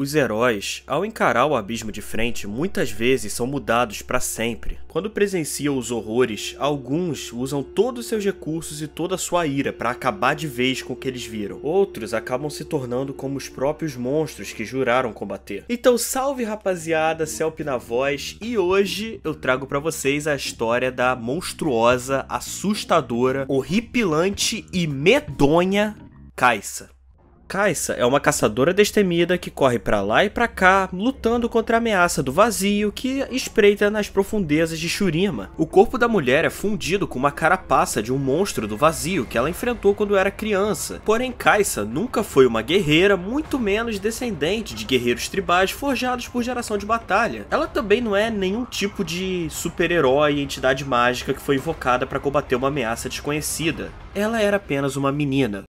Os heróis, ao encarar o abismo de frente, muitas vezes são mudados para sempre. Quando presenciam os horrores, alguns usam todos seus recursos e toda sua ira para acabar de vez com o que eles viram. Outros acabam se tornando como os próprios monstros que juraram combater. Então, salve rapaziada, Celp na voz, e hoje eu trago para vocês a história da monstruosa, assustadora, horripilante e medonha Caixa. Kaisa é uma caçadora destemida que corre para lá e para cá, lutando contra a ameaça do vazio que espreita nas profundezas de Shurima. O corpo da mulher é fundido com uma carapaça de um monstro do vazio que ela enfrentou quando era criança. Porém, Kaisa nunca foi uma guerreira, muito menos descendente de guerreiros tribais forjados por geração de batalha. Ela também não é nenhum tipo de super-herói, entidade mágica que foi invocada para combater uma ameaça desconhecida. Ela era apenas uma menina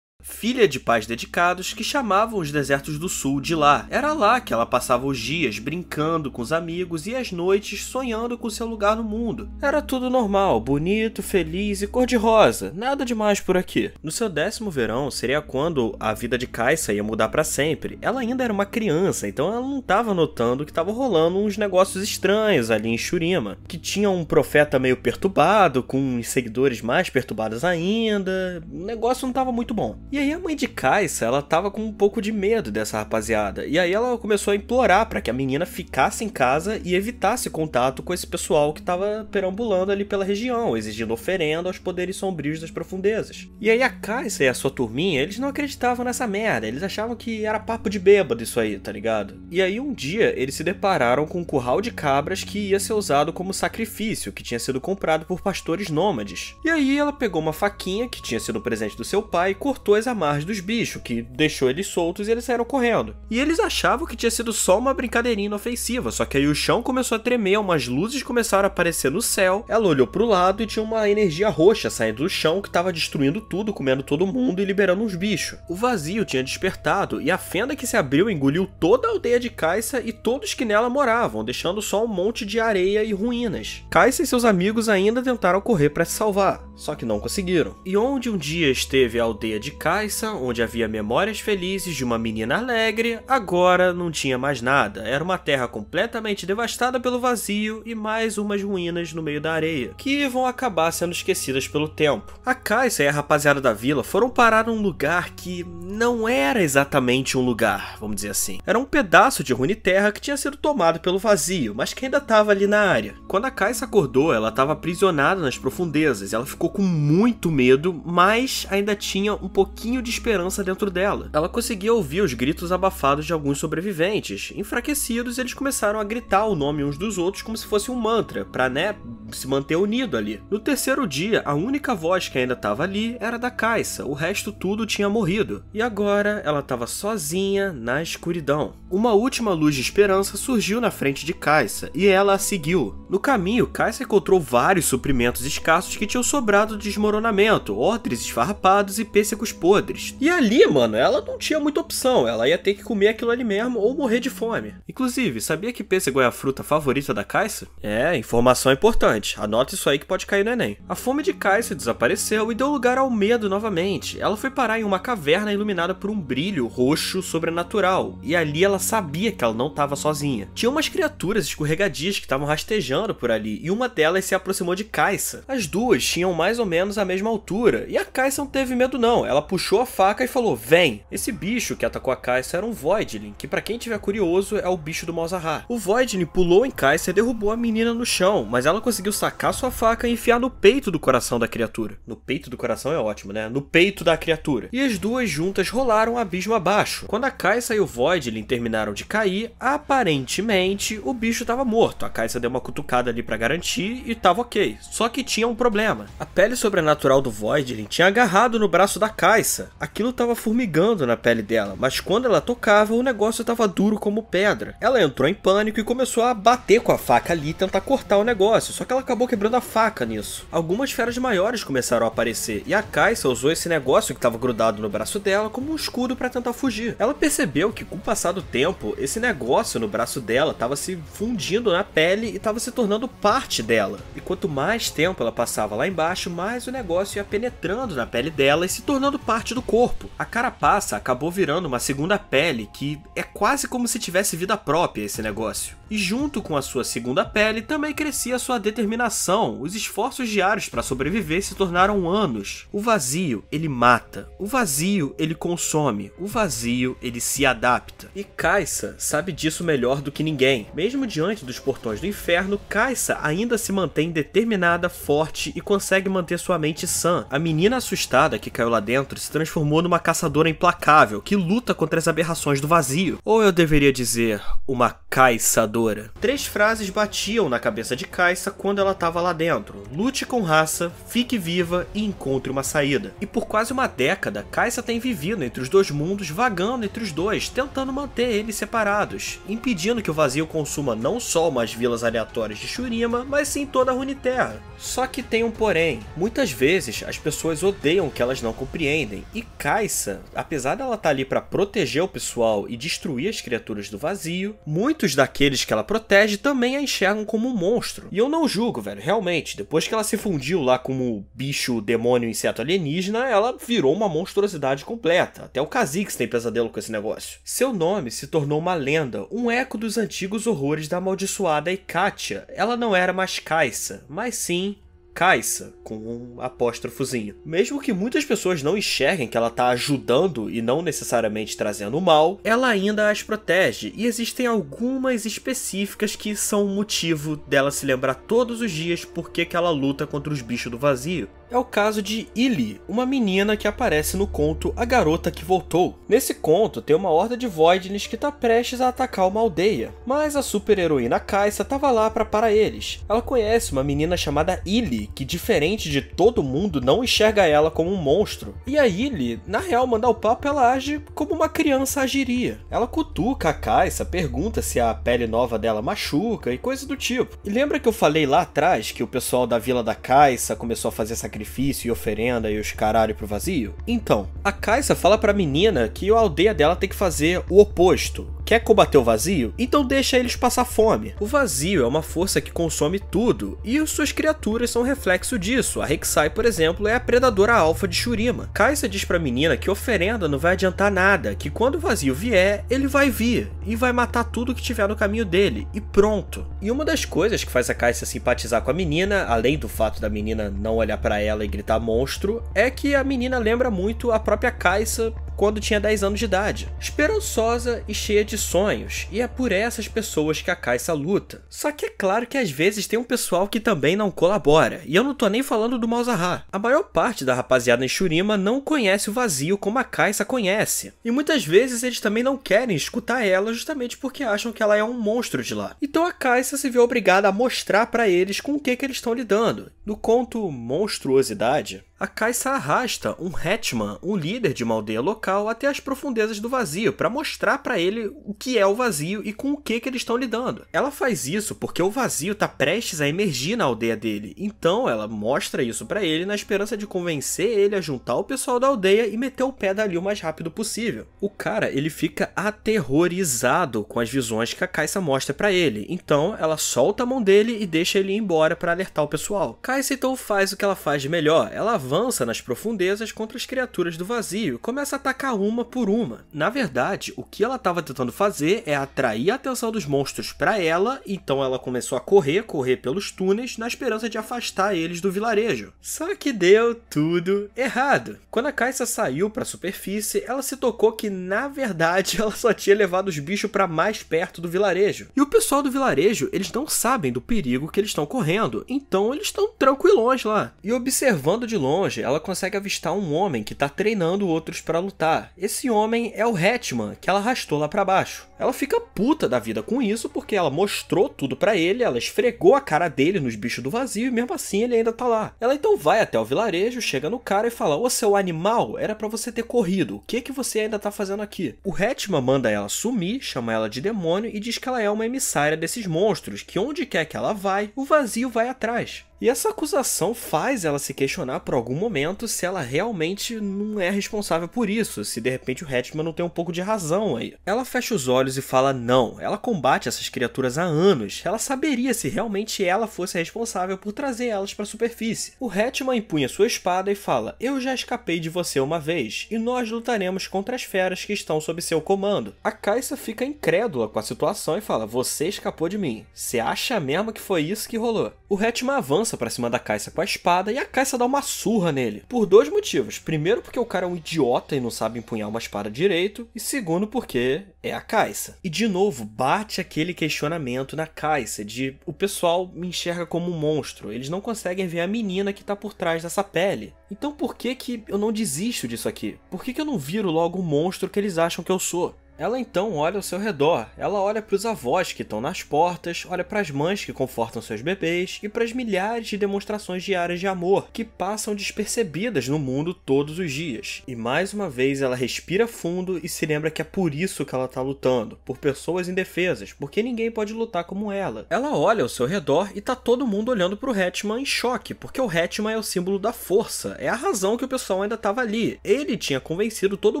filha de pais dedicados que chamavam os desertos do sul de lá. Era lá que ela passava os dias brincando com os amigos e as noites sonhando com seu lugar no mundo. Era tudo normal, bonito, feliz e cor-de-rosa, nada demais por aqui. No seu décimo verão seria quando a vida de Kaisa ia mudar para sempre. Ela ainda era uma criança, então ela não estava notando que estava rolando uns negócios estranhos ali em Shurima, que tinha um profeta meio perturbado, com seguidores mais perturbados ainda. O negócio não estava muito bom. E e aí a mãe de Kaisa, ela tava com um pouco de medo dessa rapaziada. E aí ela começou a implorar para que a menina ficasse em casa e evitasse contato com esse pessoal que tava perambulando ali pela região, exigindo oferenda aos poderes sombrios das profundezas. E aí a Kaisa e a sua turminha, eles não acreditavam nessa merda, eles achavam que era papo de bêbado isso aí, tá ligado? E aí um dia eles se depararam com um curral de cabras que ia ser usado como sacrifício, que tinha sido comprado por pastores nômades. E aí ela pegou uma faquinha que tinha sido presente do seu pai e cortou pessoas à margem dos bichos, que deixou eles soltos e eles saíram correndo. E eles achavam que tinha sido só uma brincadeirinha inofensiva, só que aí o chão começou a tremer, umas luzes começaram a aparecer no céu. Ela olhou pro lado e tinha uma energia roxa saindo do chão que estava destruindo tudo, comendo todo mundo e liberando uns bichos. O vazio tinha despertado e a fenda que se abriu engoliu toda a aldeia de Caixa e todos que nela moravam, deixando só um monte de areia e ruínas. Caixa e seus amigos ainda tentaram correr para se salvar, só que não conseguiram. E onde um dia esteve a aldeia de Caixa, Caixa, onde havia memórias felizes de uma menina alegre, agora não tinha mais nada. Era uma terra completamente devastada pelo vazio e mais umas ruínas no meio da areia, que vão acabar sendo esquecidas pelo tempo. A Caixa e a rapaziada da vila foram parar num lugar que não era exatamente um lugar, vamos dizer assim. Era um pedaço de ruína e terra que tinha sido tomado pelo vazio, mas que ainda estava ali na área. Quando a Caixa acordou, ela estava aprisionada nas profundezas. Ela ficou com muito medo, mas ainda tinha um pouquinho pouquinho de esperança dentro dela. Ela conseguia ouvir os gritos abafados de alguns sobreviventes. Enfraquecidos, eles começaram a gritar o nome uns dos outros como se fosse um mantra, para né, se manter unido ali. No terceiro dia, a única voz que ainda estava ali era da Caixa, o resto tudo tinha morrido. E agora ela estava sozinha na escuridão. Uma última luz de esperança surgiu na frente de Caixa e ela a seguiu. No caminho, Caixa encontrou vários suprimentos escassos que tinham sobrado do desmoronamento, ordens esfarrapados e pêssegos podres. E ali, mano, ela não tinha muita opção, ela ia ter que comer aquilo ali mesmo ou morrer de fome. Inclusive, sabia que pêssego é a fruta favorita da Caixa? É, informação importante, anota isso aí que pode cair no Enem. A fome de Caixa desapareceu e deu lugar ao medo novamente. Ela foi parar em uma caverna iluminada por um brilho roxo sobrenatural, e ali ela sabia que ela não estava sozinha. Tinha umas criaturas escorregadias que estavam rastejando por ali, e uma delas se aproximou de Caixa. As duas tinham mais ou menos a mesma altura, e a Caixa não teve medo não, ela puxou a faca e falou, vem! Esse bicho que atacou a Kai'Sa era um Voidling, que para quem tiver curioso é o bicho do Mozarra. O Voidling pulou em Kai'Sa e derrubou a menina no chão, mas ela conseguiu sacar sua faca e enfiar no peito do coração da criatura. No peito do coração é ótimo, né? No peito da criatura. E as duas juntas rolaram um abismo abaixo. Quando a Kai'Sa e o Voidling terminaram de cair, aparentemente o bicho estava morto. A Kai'Sa deu uma cutucada ali para garantir e tava ok. Só que tinha um problema. A pele sobrenatural do Voidling tinha agarrado no braço da Kai'Sa cabeça, aquilo estava formigando na pele dela, mas quando ela tocava, o negócio estava duro como pedra. Ela entrou em pânico e começou a bater com a faca ali e tentar cortar o negócio, só que ela acabou quebrando a faca nisso. Algumas feras maiores começaram a aparecer e a Kaisa usou esse negócio que estava grudado no braço dela como um escudo para tentar fugir. Ela percebeu que com o passar do tempo, esse negócio no braço dela estava se fundindo na pele e estava se tornando parte dela. E quanto mais tempo ela passava lá embaixo, mais o negócio ia penetrando na pele dela e se tornando parte parte do corpo. A carapaça acabou virando uma segunda pele que é quase como se tivesse vida própria esse negócio. E junto com a sua segunda pele também crescia sua determinação. Os esforços diários para sobreviver se tornaram anos. O vazio, ele mata. O vazio, ele consome. O vazio, ele se adapta. E Kaisa sabe disso melhor do que ninguém. Mesmo diante dos portões do inferno, Kaisa ainda se mantém determinada, forte e consegue manter sua mente sã. A menina assustada que caiu lá dentro se transformou numa caçadora implacável que luta contra as aberrações do vazio. Ou eu deveria dizer, uma caçadora Três frases batiam na cabeça de Kaisa quando ela estava lá dentro: lute com raça, fique viva e encontre uma saída. E por quase uma década, Kaisa tem vivido entre os dois mundos, vagando entre os dois, tentando manter eles separados, impedindo que o vazio consuma não só umas vilas aleatórias de Shurima, mas sim toda a Runeterra. Só que tem um porém: muitas vezes as pessoas odeiam o que elas não compreendem, e Kaisa, apesar dela estar tá ali para proteger o pessoal e destruir as criaturas do vazio, muitos daqueles que ela protege também a enxergam como um monstro. E eu não julgo, velho, realmente. Depois que ela se fundiu lá como bicho, demônio, inseto alienígena, ela virou uma monstruosidade completa. Até o Kha'Zix tem pesadelo com esse negócio. Seu nome se tornou uma lenda, um eco dos antigos horrores da amaldiçoada Ikatia. Ela não era mais Kaisa, mas sim Kaisa, com um apóstrofozinho. Mesmo que muitas pessoas não enxerguem que ela está ajudando e não necessariamente trazendo mal, ela ainda as protege, e existem algumas específicas que são o motivo dela se lembrar todos os dias porque que ela luta contra os bichos do vazio é o caso de Illy, uma menina que aparece no conto A Garota que Voltou. Nesse conto, tem uma horda de Voidness que está prestes a atacar uma aldeia, mas a super-heroína Kaisa estava lá para parar eles. Ela conhece uma menina chamada Illy, que diferente de todo mundo, não enxerga ela como um monstro. E a Illy, na real, mandar o papo, ela age como uma criança agiria. Ela cutuca a Kaisa, pergunta se a pele nova dela machuca e coisa do tipo. E lembra que eu falei lá atrás que o pessoal da Vila da Kaisa começou a fazer essa sacrifício e oferenda e os caralho pro vazio? Então, a Kaisa fala pra menina que a aldeia dela tem que fazer o oposto. Quer combater o vazio? Então deixa eles passar fome. O vazio é uma força que consome tudo, e suas criaturas são reflexo disso. A Rek'Sai, por exemplo, é a predadora alfa de Shurima. Kaisa diz pra menina que oferenda não vai adiantar nada, que quando o vazio vier, ele vai vir, e vai matar tudo que tiver no caminho dele, e pronto. E uma das coisas que faz a Kaisa simpatizar com a menina, além do fato da menina não olhar para ela e gritar monstro, é que a menina lembra muito a própria Kaisa quando tinha 10 anos de idade, esperançosa e cheia de sonhos, e é por essas pessoas que a Caixa luta. Só que é claro que às vezes tem um pessoal que também não colabora, e eu não tô nem falando do Malzahar. A maior parte da rapaziada em Shurima não conhece o vazio como a Caixa conhece, e muitas vezes eles também não querem escutar ela justamente porque acham que ela é um monstro de lá. Então a Caixa se vê obrigada a mostrar para eles com o que, que eles estão lidando. No conto Monstruosidade, a Caixa arrasta um Hetman, um líder de uma aldeia local, até as profundezas do vazio para mostrar para ele o que é o vazio e com o que, que eles estão lidando. Ela faz isso porque o vazio está prestes a emergir na aldeia dele, então ela mostra isso para ele na esperança de convencer ele a juntar o pessoal da aldeia e meter o pé dali o mais rápido possível. O cara ele fica aterrorizado com as visões que a Caixa mostra para ele, então ela solta a mão dele e deixa ele ir embora para alertar o pessoal. Kaisa então faz o que ela faz de melhor, ela avança nas profundezas contra as criaturas do vazio e começa a atacar uma por uma. Na verdade, o que ela estava tentando fazer é atrair a atenção dos monstros para ela, então ela começou a correr, correr pelos túneis, na esperança de afastar eles do vilarejo. Só que deu tudo errado. Quando a Kaisa saiu para a superfície, ela se tocou que na verdade ela só tinha levado os bichos para mais perto do vilarejo. E o pessoal do vilarejo, eles não sabem do perigo que eles estão correndo, então eles estão tranquilões lá. E observando de longe longe, ela consegue avistar um homem que está treinando outros para lutar. Esse homem é o Hetman, que ela arrastou lá para baixo. Ela fica puta da vida com isso, porque ela mostrou tudo para ele, ela esfregou a cara dele nos bichos do vazio e mesmo assim ele ainda tá lá. Ela então vai até o vilarejo, chega no cara e fala: "Ô seu animal, era para você ter corrido. O que que você ainda tá fazendo aqui?". O Hetman manda ela sumir, chama ela de demônio e diz que ela é uma emissária desses monstros, que onde quer que ela vai, o vazio vai atrás. E essa acusação faz ela se questionar por algum momento se ela realmente não é responsável por isso, se de repente o Hetman não tem um pouco de razão aí. Ela fecha os olhos olhos e fala não. Ela combate essas criaturas há anos. Ela saberia se realmente ela fosse responsável por trazer elas para a superfície. O Hetman empunha sua espada e fala: "Eu já escapei de você uma vez e nós lutaremos contra as feras que estão sob seu comando". A Kaisa fica incrédula com a situação e fala: "Você escapou de mim. Você acha mesmo que foi isso que rolou?". O Hetman avança para cima da Kaisa com a espada e a Kaisa dá uma surra nele por dois motivos. Primeiro porque o cara é um idiota e não sabe empunhar uma espada direito e segundo porque é a Kaisa. E de novo, bate aquele questionamento na Caixa de o pessoal me enxerga como um monstro, eles não conseguem ver a menina que tá por trás dessa pele. Então por que que eu não desisto disso aqui? Por que que eu não viro logo o monstro que eles acham que eu sou? Ela então olha ao seu redor. Ela olha para os avós que estão nas portas, olha para as mães que confortam seus bebês e para as milhares de demonstrações diárias de amor que passam despercebidas no mundo todos os dias. E mais uma vez ela respira fundo e se lembra que é por isso que ela está lutando, por pessoas indefesas, porque ninguém pode lutar como ela. Ela olha ao seu redor e tá todo mundo olhando para o Hetman em choque, porque o Hetman é o símbolo da força, é a razão que o pessoal ainda estava ali. Ele tinha convencido todo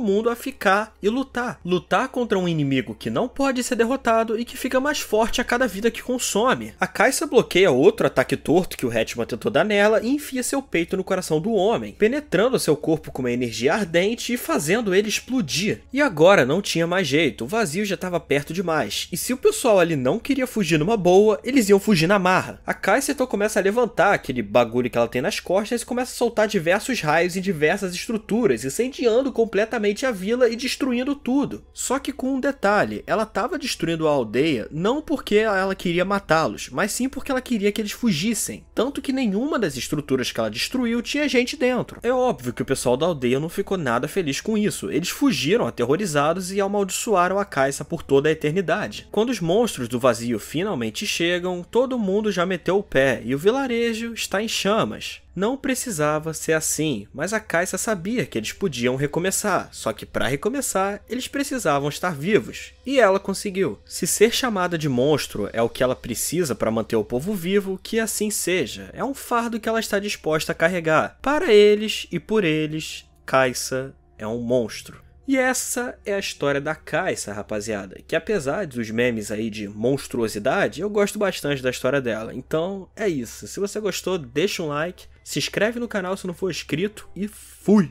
mundo a ficar e lutar, lutar lutar contra um inimigo que não pode ser derrotado e que fica mais forte a cada vida que consome. A Kaisa bloqueia outro ataque torto que o Hetman tentou dar nela e enfia seu peito no coração do homem, penetrando seu corpo com uma energia ardente e fazendo ele explodir. E agora não tinha mais jeito, o vazio já estava perto demais, e se o pessoal ali não queria fugir numa boa, eles iam fugir na marra. A Kaisa então começa a levantar aquele bagulho que ela tem nas costas e começa a soltar diversos raios em diversas estruturas, incendiando completamente a vila e destruindo tudo. Só só que com um detalhe, ela estava destruindo a aldeia não porque ela queria matá-los, mas sim porque ela queria que eles fugissem, tanto que nenhuma das estruturas que ela destruiu tinha gente dentro. É óbvio que o pessoal da aldeia não ficou nada feliz com isso, eles fugiram aterrorizados e amaldiçoaram a Caixa por toda a eternidade. Quando os monstros do vazio finalmente chegam, todo mundo já meteu o pé e o vilarejo está em chamas. Não precisava ser assim, mas a Caixa sabia que eles podiam recomeçar, só que para recomeçar, eles precisavam estar vivos, e ela conseguiu. Se ser chamada de monstro é o que ela precisa para manter o povo vivo, que assim seja. É um fardo que ela está disposta a carregar. Para eles e por eles, Caixa é um monstro. E essa é a história da Caixa, rapaziada, que apesar dos memes aí de monstruosidade, eu gosto bastante da história dela. Então é isso. Se você gostou, deixa um like, se inscreve no canal se não for inscrito e fui!